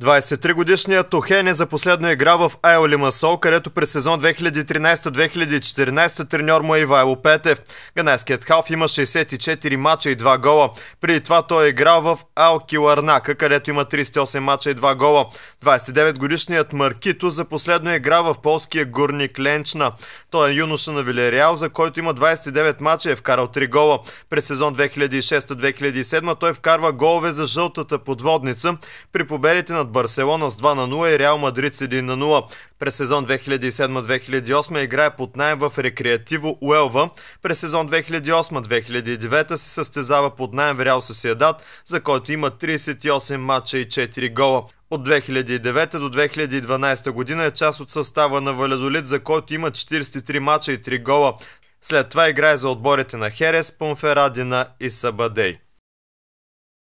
23-годишният Тохене за последно игра в Айо Лимасол, където през сезон 2013-2014 треньор му е Ивайло Петев. Ганайският халф има 64 мача и 2 гола. Преди това той е играл в Айо Киларнака, където има 38 мача и 2 гола. 29-годишният Маркито за последно игра в полския Горник Ленчна. Той е юноша на Вилериал, за който има 29 мача и е вкарал 3 гола. През сезон 2006-2007 той вкарва голове за жълтата подводница при победите на над Барселона с 2 на 0 и Реал Мадрид с 1 на 0. През сезон 2007-2008 играе под найем в Рекреативо Уелва. През сезон 2008-2009 се състезава под найем в Реал Сосиедат, за който има 38 матча и 4 гола. От 2009 до 2012 година е част от състава на Валедолит, за който има 43 мача и 3 гола. След това играе за отборите на Херес, Пунферадина и Сабадей.